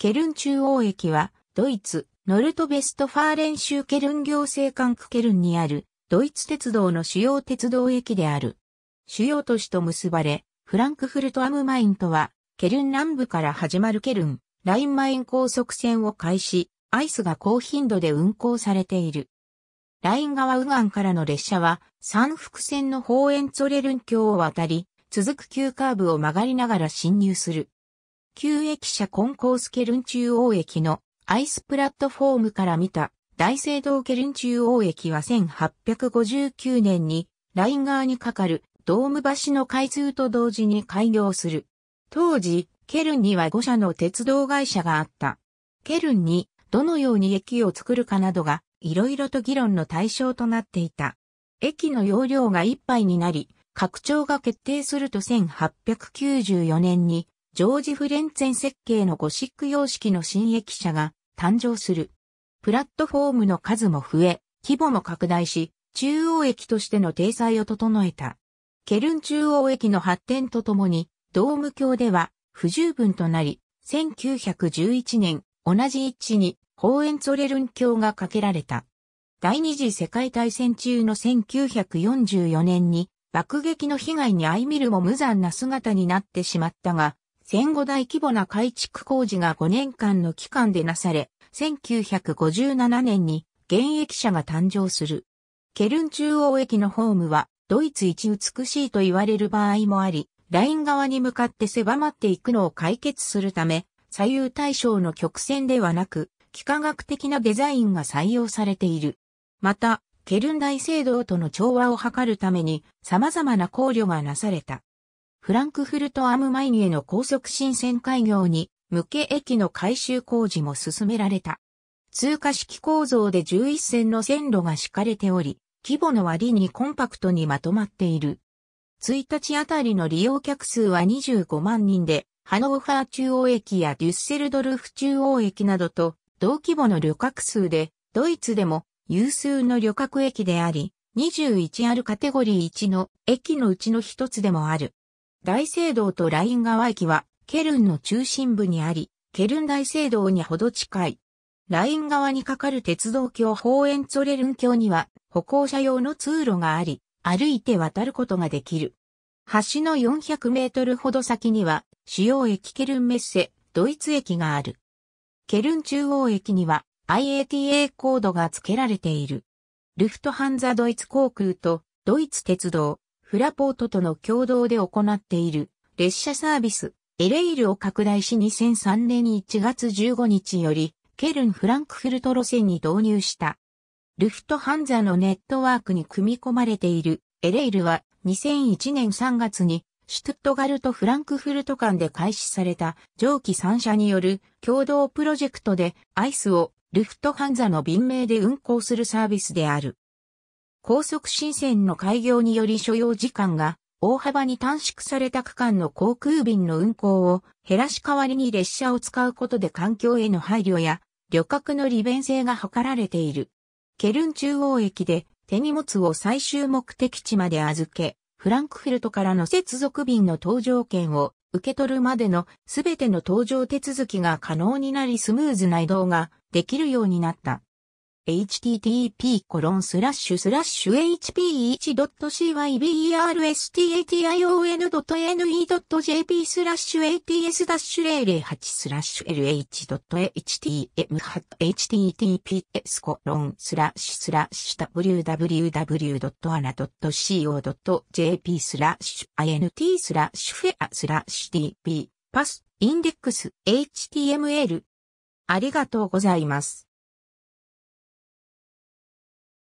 ケルン中央駅は、ドイツ、ノルトベストファーレン州ケルン行政管区ケルンにある、ドイツ鉄道の主要鉄道駅である。主要都市と結ばれ、フランクフルトアムマインとは、ケルン南部から始まるケルン、ラインマイン高速線を開始、アイスが高頻度で運行されている。ライン川右岸からの列車は、三福線のホーエンツォレルン橋を渡り、続く急カーブを曲がりながら進入する。旧駅舎コンコースケルン中央駅のアイスプラットフォームから見た大聖堂ケルン中央駅は1859年にライン側に架かるドーム橋の開通と同時に開業する。当時、ケルンには5社の鉄道会社があった。ケルンにどのように駅を作るかなどがいろいろと議論の対象となっていた。駅の容量がぱ杯になり、拡張が決定すると1894年にジョージ・フレンツェン設計のゴシック様式の新駅舎が誕生する。プラットフォームの数も増え、規模も拡大し、中央駅としての体裁を整えた。ケルン中央駅の発展とともに、ドーム橋では不十分となり、1911年、同じ位置にホーエンツォレルン橋が架けられた。第二次世界大戦中の1944年に爆撃の被害に相見るも無残な姿になってしまったが、戦後大規模な改築工事が5年間の期間でなされ、1957年に現役者が誕生する。ケルン中央駅のホームはドイツ一美しいと言われる場合もあり、ライン側に向かって狭まっていくのを解決するため、左右対称の曲線ではなく、幾何学的なデザインが採用されている。また、ケルン大聖堂との調和を図るために様々な考慮がなされた。フランクフルトアムマインへの高速新線開業に向け駅の改修工事も進められた。通過式構造で11線の線路が敷かれており、規模の割にコンパクトにまとまっている。1日あたりの利用客数は25万人で、ハノーファー中央駅やデュッセルドルフ中央駅などと同規模の旅客数で、ドイツでも有数の旅客駅であり、21あるカテゴリー1の駅のうちの一つでもある。大聖堂とライン川駅は、ケルンの中心部にあり、ケルン大聖堂にほど近い。ライン側にかかる鉄道橋ホーエンツォレルン橋には、歩行者用の通路があり、歩いて渡ることができる。橋の400メートルほど先には、主要駅ケルンメッセ、ドイツ駅がある。ケルン中央駅には、IATA コードが付けられている。ルフトハンザドイツ航空とドイツ鉄道、フラポートとの共同で行っている列車サービス、エレイルを拡大し2003年1月15日より、ケルン・フランクフルト路線に導入した。ルフトハンザのネットワークに組み込まれているエレイルは2001年3月にシュトゥットガルト・フランクフルト間で開始された蒸気3社による共同プロジェクトでアイスをルフトハンザの便名で運行するサービスである。高速新線の開業により所要時間が大幅に短縮された区間の航空便の運行を減らし代わりに列車を使うことで環境への配慮や旅客の利便性が図られている。ケルン中央駅で手荷物を最終目的地まで預け、フランクフルトからの接続便の搭乗券を受け取るまでのすべての搭乗手続きが可能になりスムーズな移動ができるようになった。http コロンスラッシュスラッシュ hp1.cyberstation.ne.jp スラッシュ ats-008 スラッシュ lh.htm.https コロンスラッシュスラッシュ www.ana.co.jp スラッシュ int スラッシュフェアスラッシュ tp パスインデックス html ありがとうございます。